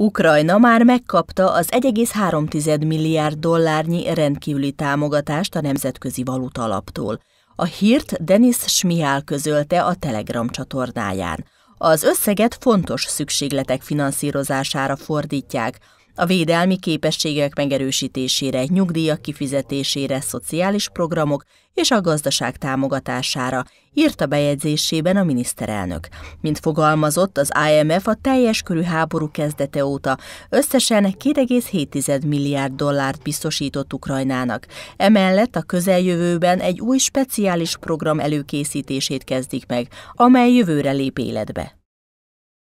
Ukrajna már megkapta az 1,3 milliárd dollárnyi rendkívüli támogatást a Nemzetközi Valuta Alaptól. A hírt Denis Smihál közölte a Telegram csatornáján. Az összeget fontos szükségletek finanszírozására fordítják, a védelmi képességek megerősítésére, nyugdíjak kifizetésére, szociális programok és a gazdaság támogatására, írta bejegyzésében a miniszterelnök. Mint fogalmazott, az IMF a teljes körű háború kezdete óta összesen 2,7 milliárd dollárt biztosított Ukrajnának. Emellett a közeljövőben egy új speciális program előkészítését kezdik meg, amely jövőre lép életbe.